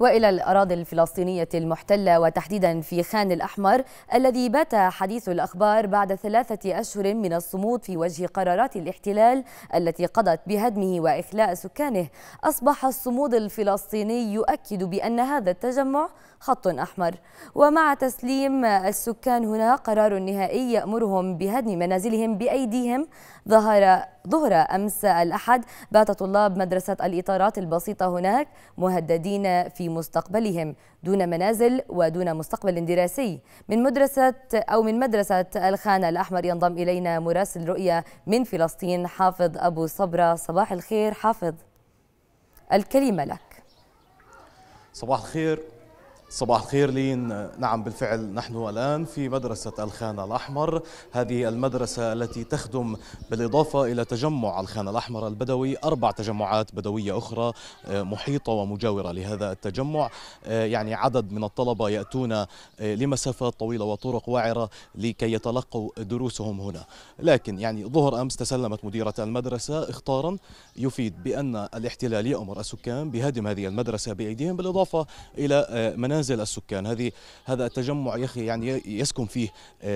والى الاراضي الفلسطينيه المحتله وتحديدا في خان الاحمر الذي بات حديث الاخبار بعد ثلاثه اشهر من الصمود في وجه قرارات الاحتلال التي قضت بهدمه واخلاء سكانه اصبح الصمود الفلسطيني يؤكد بان هذا التجمع خط احمر ومع تسليم السكان هنا قرار نهائي يامرهم بهدم منازلهم بايديهم ظهر ظهر أمس الأحد بات طلاب مدرسة الإطارات البسيطة هناك مهددين في مستقبلهم دون منازل ودون مستقبل دراسي من مدرسة أو من مدرسة الخان الأحمر ينضم إلينا مراسل رؤية من فلسطين حافظ أبو صبرة صباح الخير حافظ الكلمة لك صباح الخير صباح الخير لين نعم بالفعل نحن الآن في مدرسة الخان الأحمر هذه المدرسة التي تخدم بالإضافة إلى تجمع الخان الأحمر البدوي أربع تجمعات بدوية أخرى آه، محيطة ومجاورة لهذا التجمع آه، يعني عدد من الطلبة يأتون آه، لمسافات طويلة وطرق وعرة لكي يتلقوا دروسهم هنا لكن يعني ظهر أمس تسلمت مديرة المدرسة اختارا يفيد بأن الاحتلال يأمر السكان بهدم هذه المدرسة بأيديهم بالإضافة إلى منازل منازل السكان هذه هذا التجمع يا اخي يعني يسكن فيه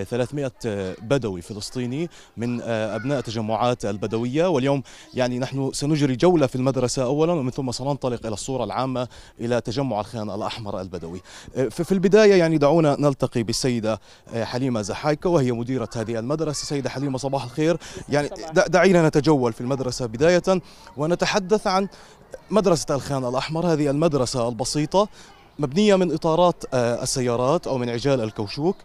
300 آه، آه، بدوي فلسطيني من آه، ابناء تجمعات البدويه واليوم يعني نحن سنجري جوله في المدرسه اولا ومن ثم سننطلق الى الصوره العامه الى تجمع الخان الاحمر البدوي في البدايه يعني دعونا نلتقي بالسيده حليمه زحايكه وهي مديره هذه المدرسه سيده حليمه صباح الخير يعني دعينا نتجول في المدرسه بدايه ونتحدث عن مدرسة الخان الأحمر هذه المدرسة البسيطة مبنية من إطارات آه، السيارات أو من عجال الكوشوك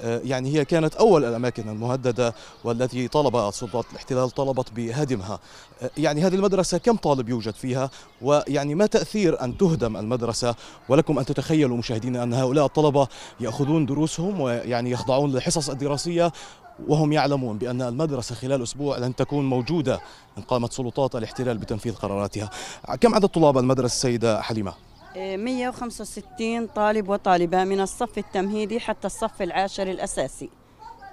آه، يعني هي كانت أول الأماكن المهددة والتي طلب سلطات الاحتلال طلبت بهدمها آه، يعني هذه المدرسة كم طالب يوجد فيها ويعني ما تأثير أن تهدم المدرسة ولكم أن تتخيلوا مشاهدينا أن هؤلاء الطلبة يأخذون دروسهم ويعني يخضعون للحصص الدراسية وهم يعلمون بأن المدرسة خلال أسبوع لن تكون موجودة إن قامت سلطات الاحتلال بتنفيذ قراراتها كم عدد طلاب المدرسة السيدة حليمة؟ 165 طالب وطالبة من الصف التمهيدي حتى الصف العاشر الأساسي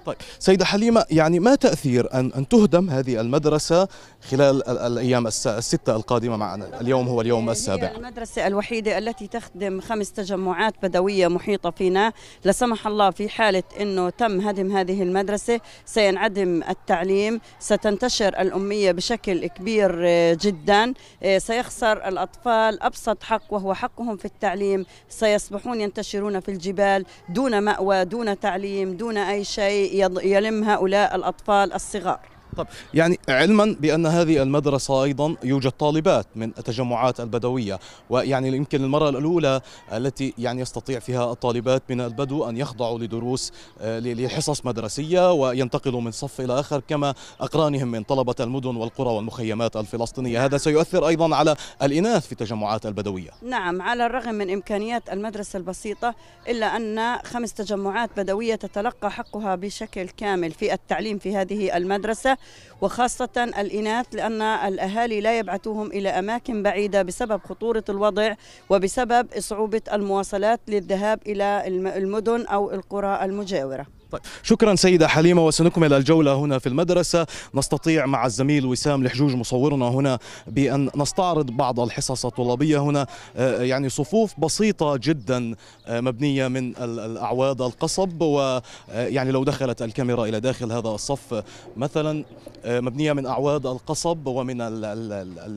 طيب سيدة حليمة يعني ما تأثير أن, أن تهدم هذه المدرسة خلال الأيام الستة القادمة معنا اليوم هو اليوم السابع هي المدرسة الوحيدة التي تخدم خمس تجمعات بدوية محيطة فينا لا سمح الله في حالة أنه تم هدم هذه المدرسة سينعدم التعليم ستنتشر الأمية بشكل كبير آه، جدا آه، سيخسر الأطفال أبسط حق وهو حقهم في التعليم سيصبحون ينتشرون في الجبال دون مأوى دون تعليم دون أي شيء يلم هؤلاء الأطفال الصغار طب يعني علما بأن هذه المدرسة أيضا يوجد طالبات من التجمعات البدوية ويعني يمكن المرة الأولى التي يعني يستطيع فيها الطالبات من البدو أن يخضعوا لدروس آه، لحصص مدرسية وينتقلوا من صف إلى آخر كما أقرانهم من طلبة المدن والقرى والمخيمات الفلسطينية هذا سيؤثر أيضا على الإناث في التجمعات البدوية نعم على الرغم من إمكانيات المدرسة البسيطة إلا أن خمس تجمعات بدوية تتلقى حقها بشكل كامل في التعليم في هذه المدرسة وخاصة الإناث لأن الأهالي لا يبعثوهم إلى أماكن بعيدة بسبب خطورة الوضع وبسبب صعوبة المواصلات للذهاب إلى المدن أو القرى المجاورة طيب شكرا سيدة حليمة وسنكمل الجولة هنا في المدرسة نستطيع مع الزميل وسام الحجوج مصورنا هنا بأن نستعرض بعض الحصص الطلابية هنا آه، يعني صفوف بسيطة جدا آه، مبنية من الأعواد القصب ويعني آه، لو دخلت الكاميرا إلى داخل هذا الصف مثلا مبنية من أعواد القصب ومن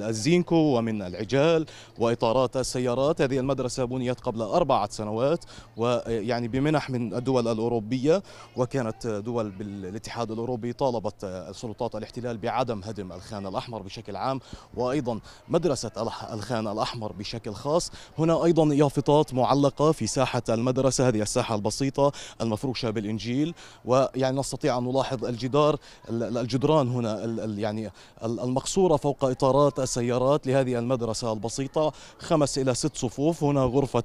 الزينكو ومن العجال وإطارات السيارات هذه المدرسة بنيت قبل أربعة سنوات ويعني بمنح من الدول الأوروبية وكانت دول بالاتحاد الأوروبي طالبت سلطات الاحتلال بعدم هدم الخان الأحمر بشكل عام وأيضا مدرسة الخان الأحمر بشكل خاص هنا أيضا يافطات معلقة في ساحة المدرسة هذه الساحة البسيطة المفروشة بالإنجيل ويعني نستطيع أن نلاحظ الجدار الجدران هنا يعني المقصورة فوق إطارات السيارات لهذه المدرسة البسيطة خمس إلى ست صفوف هنا غرفة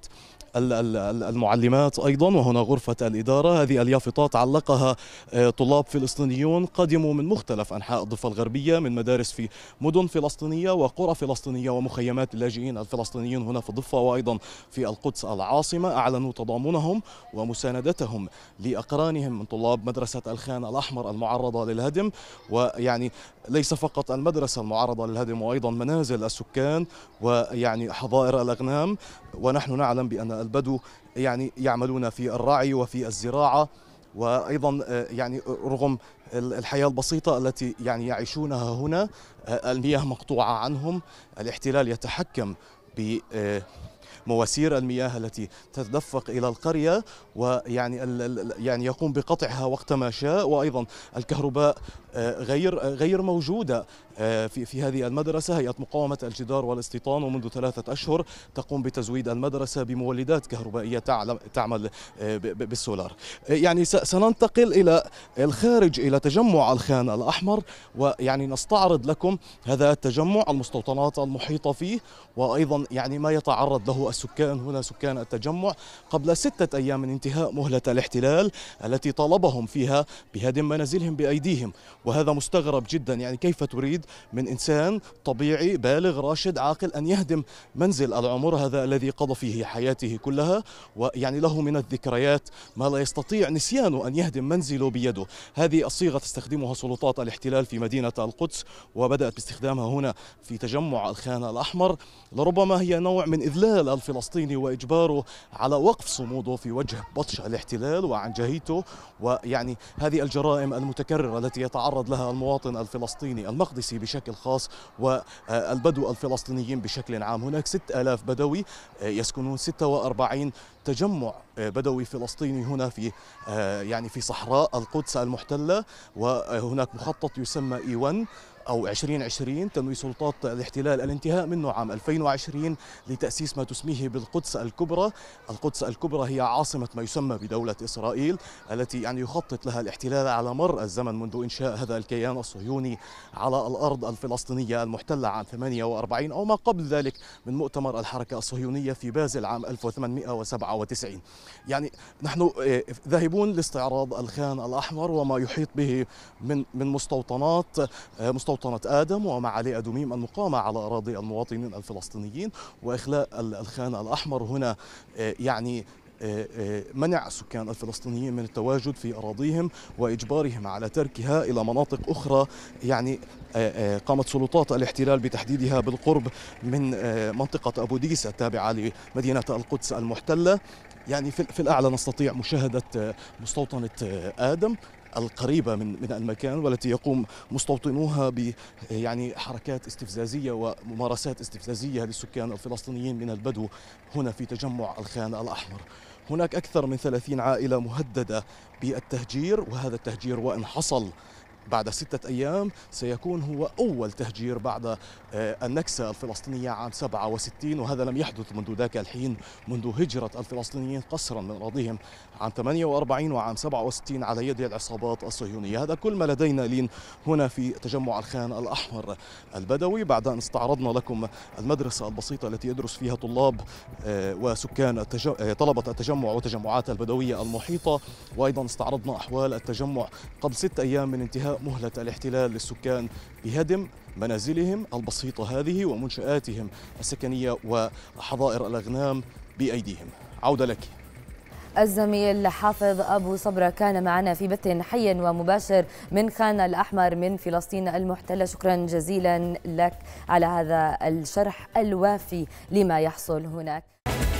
المعلمات أيضا وهنا غرفة الإدارة هذه اليافطات نشاط علقها آه، طلاب فلسطينيون قدموا من مختلف أنحاء الضفة الغربية من مدارس في مدن فلسطينية وقرى فلسطينية ومخيمات اللاجئين الفلسطينيين هنا في الضفة وأيضا في القدس العاصمة أعلنوا تضامنهم ومساندتهم لأقرانهم من طلاب مدرسة الخان الأحمر المعرضة للهدم ويعني ليس فقط المدرسة المعرضة للهدم وأيضا منازل السكان ويعني حظائر الأغنام ونحن نعلم بأن البدو يعني يعملون في الرعي وفي الزراعة وايضا آه، يعني آه، رغم الحياه البسيطه التي يعني يعيشونها هنا آه، المياه مقطوعه عنهم الاحتلال يتحكم مواسير المياه التي تتدفق إلى القرية ويعني يعني يقوم بقطعها وقتما شاء وأيضا الكهرباء آه، غير آه، غير موجودة آه، في في هذه المدرسة هيئة مقاومة الجدار والاستيطان ومنذ ثلاثة أشهر تقوم بتزويد المدرسة بمولدات كهربائية تعمل بالسولار يعني سننتقل إلى الخارج إلى تجمع الخان الأحمر ويعني نستعرض لكم هذا التجمع المستوطنات المحيطة فيه وأيضا يعني ما يتعرض له السكان هنا سكان التجمع قبل ستة أيام من انتهاء مهلة الاحتلال التي طالبهم فيها بهدم منازلهم بأيديهم وهذا مستغرب جدا يعني كيف تريد من إنسان طبيعي بالغ راشد عاقل أن يهدم منزل العمر هذا الذي قضى فيه حياته كلها ويعني له من الذكريات ما لا يستطيع نسيانه أن يهدم منزله بيده هذه الصيغة تستخدمها سلطات الاحتلال في مدينة القدس وبدأت باستخدامها هنا في تجمع الخان الأحمر لربما هي نوع من إذلال الاحتلال الفلسطيني واجباره على وقف صموده في وجه بطش الاحتلال وعنجهيته ويعني هذه الجرائم المتكرره التي يتعرض لها المواطن الفلسطيني المقدسي بشكل خاص والبدو الفلسطينيين بشكل عام هناك 6000 بدوي آه، يسكنون 46 تجمع آه، بدوي فلسطيني هنا في آه، يعني في صحراء القدس المحتله وهناك مخطط يسمى اي 1 أو 2020 تنوي سلطات الاحتلال الانتهاء منه عام 2020 لتأسيس ما تسميه بالقدس الكبرى القدس الكبرى هي عاصمة ما يسمى بدولة إسرائيل التي يعني يخطط لها الاحتلال على مر الزمن منذ إنشاء هذا الكيان الصهيوني على الأرض الفلسطينية المحتلة عام 48 أو ما قبل ذلك من مؤتمر الحركة الصهيونية في بازل عام 1897 يعني نحن آه، ذاهبون لاستعراض الخان الأحمر وما يحيط به من من مستوطنات آه، مستوطنات مستوطنة آدم ومع علي أدوميم المقامة على أراضي المواطنين الفلسطينيين وإخلاء الخان الأحمر هنا آه، يعني آه، آه، منع السكان الفلسطينيين من التواجد في أراضيهم وإجبارهم على تركها إلى مناطق أخرى يعني قامت سلطات الاحتلال بتحديدها بالقرب من منطقة أبو ديس التابعة لمدينة القدس المحتلة يعني في الأعلى نستطيع مشاهدة مستوطنة آدم القريبة من من المكان والتي يقوم مستوطنوها ب يعني حركات استفزازية وممارسات استفزازية للسكان الفلسطينيين من البدو هنا في تجمع الخان الأحمر هناك أكثر من ثلاثين عائلة مهددة بالتهجير وهذا التهجير وإن حصل بعد ستة أيام سيكون هو أول تهجير بعد آه، النكسة الفلسطينية عام 67 وهذا لم يحدث منذ ذاك الحين منذ هجرة الفلسطينيين قسرا من أراضيهم عام 48 وعام 67 على يد العصابات الصهيونية هذا كل ما لدينا لين هنا في تجمع الخان الأحمر البدوي بعد أن استعرضنا لكم المدرسة البسيطة التي يدرس فيها طلاب آه، وسكان آه، طلبة التجمع وتجمعات البدوية المحيطة وأيضا استعرضنا أحوال التجمع قبل ست أيام من انتهاء مهلة الاحتلال للسكان بهدم منازلهم البسيطة هذه ومنشآتهم السكنية وحظائر الأغنام بأيديهم عودة لك الزميل حافظ أبو صبرة كان معنا في بث حي ومباشر من خان الأحمر من فلسطين المحتلة شكرا جزيلا لك على هذا الشرح الوافي لما يحصل هناك